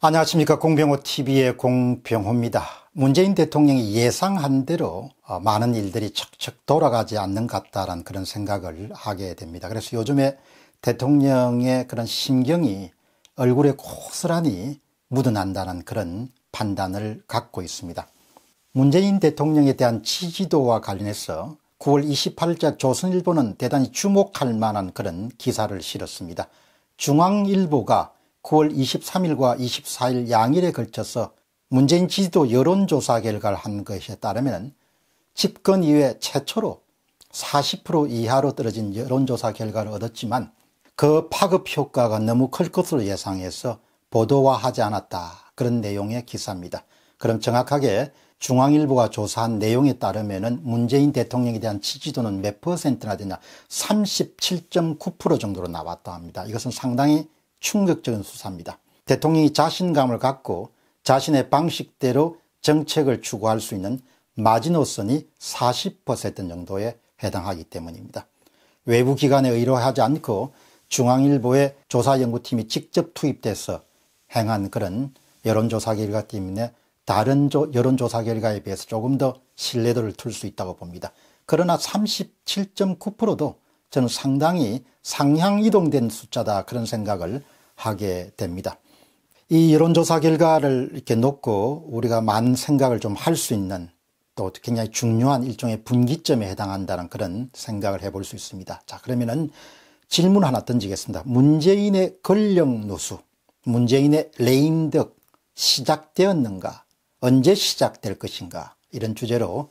안녕하십니까 공병호TV의 공병호입니다. 문재인 대통령이 예상한 대로 어, 많은 일들이 척척 돌아가지 않는 것 같다라는 그런 생각을 하게 됩니다. 그래서 요즘에 대통령의 그런 심경이 얼굴에 고스란히 묻어난다는 그런 판단을 갖고 있습니다. 문재인 대통령에 대한 지지도와 관련해서 9월 28일자 조선일보는 대단히 주목할 만한 그런 기사를 실었습니다. 중앙일보가 9월 23일과 24일 양일에 걸쳐서 문재인 지지도 여론조사 결과를 한 것에 따르면 집권 이후에 최초로 40% 이하로 떨어진 여론조사 결과를 얻었지만 그 파급 효과가 너무 클 것으로 예상해서 보도화하지 않았다 그런 내용의 기사입니다. 그럼 정확하게 중앙일보가 조사한 내용에 따르면 문재인 대통령에 대한 지지도는 몇 퍼센트나 되냐 37.9% 정도로 나왔다 합니다. 이것은 상당히 충격적인 수사입니다. 대통령이 자신감을 갖고 자신의 방식대로 정책을 추구할 수 있는 마지노선이 40% 정도에 해당하기 때문입니다. 외부 기관에 의뢰하지 않고 중앙일보의 조사연구팀이 직접 투입돼서 행한 그런 여론조사 결과 때문에 다른 조, 여론조사 결과에 비해서 조금 더 신뢰도를 틀 수 있다고 봅니다. 그러나 37.9%도 저는 상당히 상향 이동된 숫자다 그런 생각을 하게 됩니다. 이 여론조사 결과를 이렇게 놓고 우리가 많은 생각을 좀 할 수 있는 또 굉장히 중요한 일종의 분기점에 해당한다는 그런 생각을 해 볼 수 있습니다. 자, 그러면은 질문 하나 던지겠습니다. 문재인의 권력 노수, 문재인의 레인덕 시작되었는가? 언제 시작될 것인가? 이런 주제로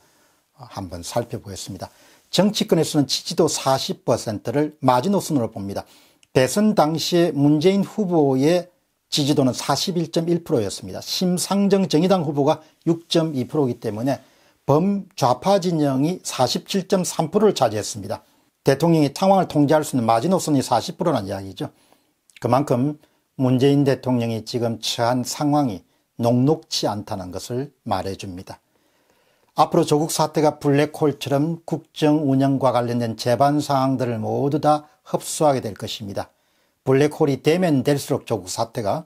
한번 살펴보겠습니다. 정치권에서는 지지도 40%를 마지노선으로 봅니다. 대선 당시에 문재인 후보의 지지도는 41.1%였습니다. 심상정 정의당 후보가 6.2%이기 때문에 범좌파 진영이 47.3%를 차지했습니다. 대통령이 상황을 통제할 수 있는 마지노선이 40%라는 이야기죠. 그만큼 문재인 대통령이 지금 처한 상황이 녹록치 않다는 것을 말해줍니다. 앞으로 조국 사태가 블랙홀처럼 국정 운영과 관련된 재반 사항들을 모두 다 흡수하게 될 것입니다. 블랙홀이 되면 될수록 조국 사태가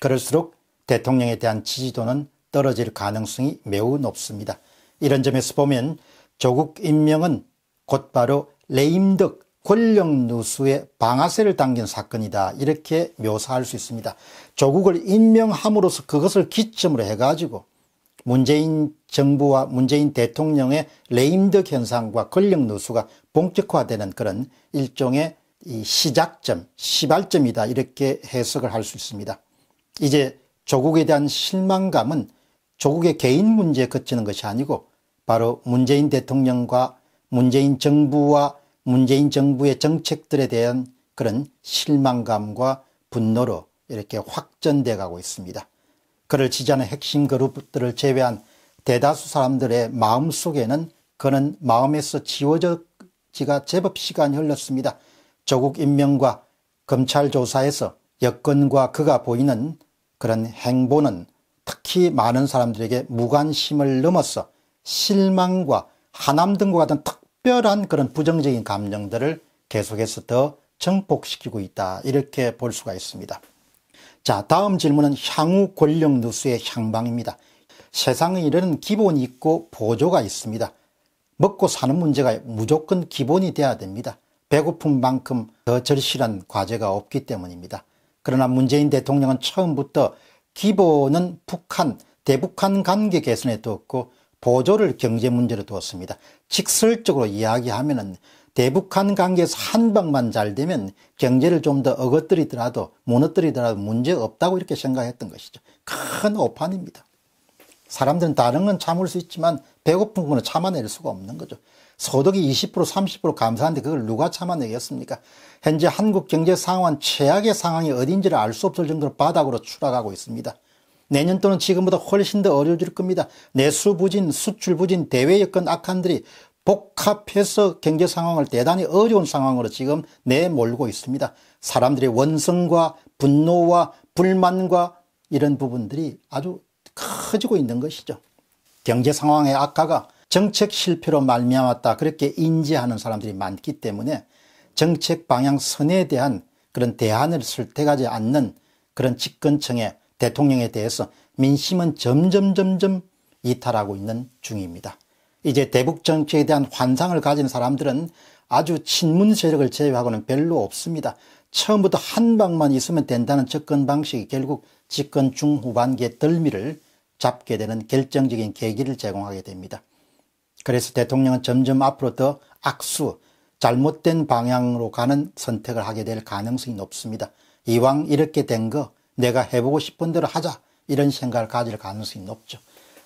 그럴수록 대통령에 대한 지지도는 떨어질 가능성이 매우 높습니다. 이런 점에서 보면 조국 임명은 곧바로 레임덕 권력 누수의 방아쇠를 당긴 사건이다 이렇게 묘사할 수 있습니다. 조국을 임명함으로써 그것을 기점으로 해가지고 문재인 정부와 문재인 대통령의 레임덕 현상과 권력 누수가 본격화되는 그런 일종의 시작점, 시발점이다 이렇게 해석을 할 수 있습니다. 이제 조국에 대한 실망감은 조국의 개인 문제에 그치는 것이 아니고 바로 문재인 대통령과 문재인 정부와 문재인 정부의 정책들에 대한 그런 실망감과 분노로 이렇게 확전돼 가고 있습니다. 그를 지지하는 핵심 그룹들을 제외한 대다수 사람들의 마음 속에는 그는 마음에서 지워져 지가 제법 시간이 흘렀습니다. 조국 임명과 검찰 조사에서 여건과 그가 보이는 그런 행보는 특히 많은 사람들에게 무관심을 넘어서 실망과 하남 등과 같은 특별한 그런 부정적인 감정들을 계속해서 더정폭시키고 있다 이렇게 볼 수가 있습니다. 자, 다음 질문은 향후 권력 누수의 향방입니다. 세상의 일에는 기본이 있고 보조가 있습니다. 먹고 사는 문제가 무조건 기본이 돼야 됩니다. 배고픈 만큼 더 절실한 과제가 없기 때문입니다. 그러나 문재인 대통령은 처음부터 기본은 북한, 대북한 관계 개선에 두었고 보조를 경제 문제로 두었습니다. 직설적으로 이야기하면 은 대북한 관계에서 한방만 잘 되면 경제를 좀 더 어긋들이더라도 무너뜨리더라도 문제없다고 이렇게 생각했던 것이죠. 큰 오판입니다. 사람들은 다른 건 참을 수 있지만 배고픈 거는 참아낼 수가 없는 거죠. 소득이 20% 30% 감소하는데 그걸 누가 참아내겠습니까? 현재 한국 경제 상황 최악의 상황이 어딘지를 알 수 없을 정도로 바닥으로 추락하고 있습니다. 내년 또는 지금보다 훨씬 더 어려워질 겁니다. 내수 부진, 수출 부진, 대외 여건 악한들이 복합해서 경제 상황을 대단히 어려운 상황으로 지금 내몰고 있습니다. 사람들의 원성과 분노와 불만과 이런 부분들이 아주 커지고 있는 것이죠. 경제 상황의 악화가 정책 실패로 말미암았다 그렇게 인지하는 사람들이 많기 때문에 정책 방향 선에 대한 그런 대안을 설득하지 않는 그런 집권층의 대통령에 대해서 민심은 점점 점점 이탈하고 있는 중입니다. 이제 대북 정책에 대한 환상을 가진 사람들은 아주 친문 세력을 제외하고는 별로 없습니다. 처음부터 한 방만 있으면 된다는 접근 방식이 결국 집권 중후반기의 덜미를 잡게 되는 결정적인 계기를 제공하게 됩니다. 그래서 대통령은 점점 앞으로 더 악수, 잘못된 방향으로 가는 선택을 하게 될 가능성이 높습니다. 이왕 이렇게 된 거 내가 해보고 싶은 대로 하자 이런 생각을 가질 가능성이 높죠.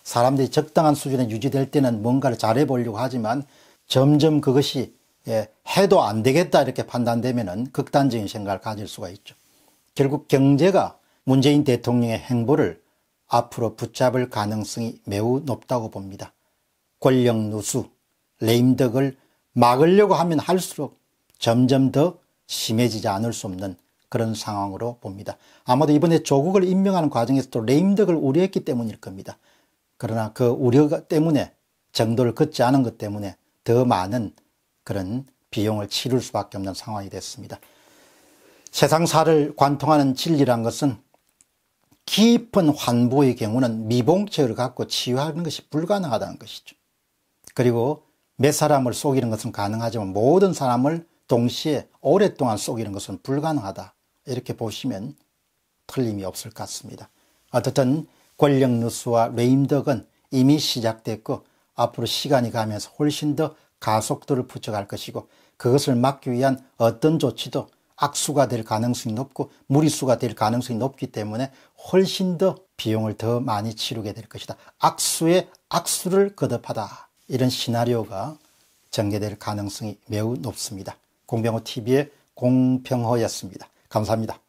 사람들이 적당한 수준에 유지될 때는 뭔가를 잘해보려고 하지만 점점 그것이 예, 해도 안 되겠다 이렇게 판단되면은 극단적인 생각을 가질 수가 있죠. 결국 경제가 문재인 대통령의 행보를 앞으로 붙잡을 가능성이 매우 높다고 봅니다. 권력 누수, 레임덕을 막으려고 하면 할수록 점점 더 심해지지 않을 수 없는 그런 상황으로 봅니다. 아마도 이번에 조국을 임명하는 과정에서 도 레임덕을 우려했기 때문일 겁니다. 그러나 그 우려 때문에 정도를 걷지 않은 것 때문에 더 많은 그런 비용을 치를 수밖에 없는 상황이 됐습니다. 세상사를 관통하는 진리란 것은 깊은 환부의 경우는 미봉책을 갖고 치유하는 것이 불가능하다는 것이죠. 그리고 몇 사람을 속이는 것은 가능하지만 모든 사람을 동시에 오랫동안 속이는 것은 불가능하다. 이렇게 보시면 틀림이 없을 것 같습니다. 어쨌든 권력 누수와 레임덕은 이미 시작됐고 앞으로 시간이 가면서 훨씬 더 가속도를 붙여갈 것이고 그것을 막기 위한 어떤 조치도 악수가 될 가능성이 높고 무리수가 될 가능성이 높기 때문에 훨씬 더 비용을 더 많이 치르게 될 것이다. 악수에 악수를 거듭하다. 이런 시나리오가 전개될 가능성이 매우 높습니다. 공병호 TV의 공병호였습니다 감사합니다.